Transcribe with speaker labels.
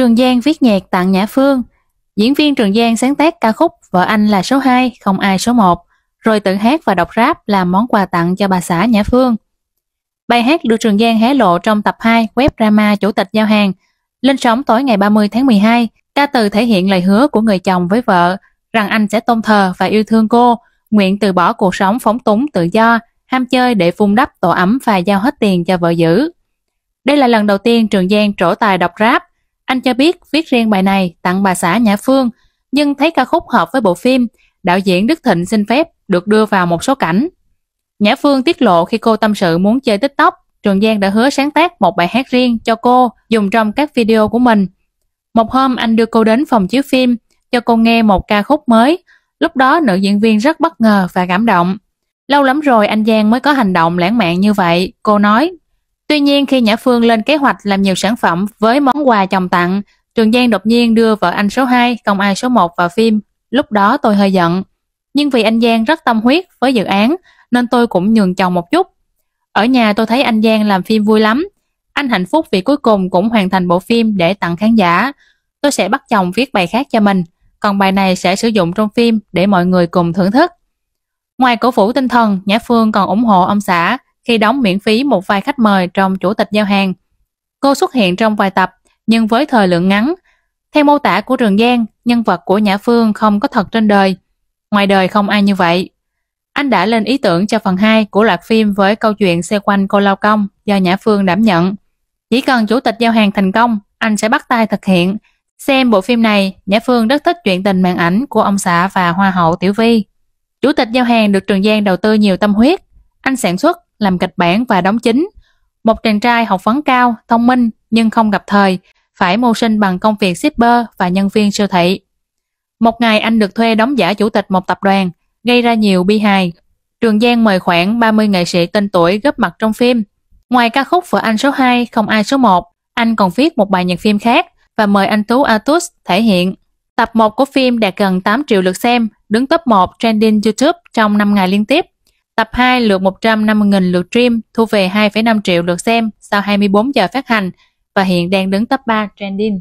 Speaker 1: Trường Giang viết nhạc tặng Nhã Phương Diễn viên Trường Giang sáng tác ca khúc Vợ anh là số 2, không ai số 1 Rồi tự hát và đọc rap làm món quà tặng cho bà xã Nhã Phương Bài hát được Trường Giang hé lộ trong tập 2 web drama Chủ tịch Giao hàng lên sóng tối ngày 30 tháng 12 Ca từ thể hiện lời hứa của người chồng với vợ rằng anh sẽ tôn thờ và yêu thương cô, nguyện từ bỏ cuộc sống phóng túng tự do, ham chơi để vun đắp tổ ấm và giao hết tiền cho vợ giữ. Đây là lần đầu tiên Trường Giang trổ tài đọc rap, anh cho biết viết riêng bài này tặng bà xã Nhã Phương, nhưng thấy ca khúc hợp với bộ phim, đạo diễn Đức Thịnh xin phép được đưa vào một số cảnh. Nhã Phương tiết lộ khi cô tâm sự muốn chơi TikTok, Trường Giang đã hứa sáng tác một bài hát riêng cho cô dùng trong các video của mình. Một hôm anh đưa cô đến phòng chiếu phim, cho cô nghe một ca khúc mới. Lúc đó nữ diễn viên rất bất ngờ và cảm động. Lâu lắm rồi anh Giang mới có hành động lãng mạn như vậy, cô nói. Tuy nhiên khi Nhã Phương lên kế hoạch làm nhiều sản phẩm với món quà chồng tặng, Trường Giang đột nhiên đưa vợ anh số 2, công ai số 1 vào phim. Lúc đó tôi hơi giận. Nhưng vì anh Giang rất tâm huyết với dự án nên tôi cũng nhường chồng một chút. Ở nhà tôi thấy anh Giang làm phim vui lắm. Anh hạnh phúc vì cuối cùng cũng hoàn thành bộ phim để tặng khán giả. Tôi sẽ bắt chồng viết bài khác cho mình, còn bài này sẽ sử dụng trong phim để mọi người cùng thưởng thức. Ngoài cổ vũ tinh thần, Nhã Phương còn ủng hộ ông xã khi đóng miễn phí một vài khách mời trong chủ tịch giao hàng. Cô xuất hiện trong vài tập, nhưng với thời lượng ngắn. Theo mô tả của Trường Giang, nhân vật của Nhã Phương không có thật trên đời. Ngoài đời không ai như vậy. Anh đã lên ý tưởng cho phần 2 của loạt phim với câu chuyện xe quanh cô Lao Công do Nhã Phương đảm nhận. Chỉ cần chủ tịch giao hàng thành công, anh sẽ bắt tay thực hiện. Xem bộ phim này, Nhã Phương rất thích chuyện tình màn ảnh của ông xã và hoa hậu Tiểu Vi. Chủ tịch giao hàng được Trường Giang đầu tư nhiều tâm huyết. Anh sản xuất, làm kịch bản và đóng chính. Một chàng trai học vấn cao, thông minh nhưng không gặp thời, phải mưu sinh bằng công việc shipper và nhân viên siêu thị. Một ngày anh được thuê đóng giả chủ tịch một tập đoàn, gây ra nhiều bi hài. Trường Giang mời khoảng 30 nghệ sĩ tên tuổi góp mặt trong phim. Ngoài ca khúc Vợ Anh số 2, Không ai số 1, anh còn viết một bài nhạc phim khác và mời anh Tú Atus thể hiện. Tập 1 của phim đạt gần 8 triệu lượt xem, đứng top 1 trending YouTube trong 5 ngày liên tiếp. Tập 2 lượt 150.000 lượt stream, thu về 2,5 triệu lượt xem sau 24 giờ phát hành và hiện đang đứng top 3 trending.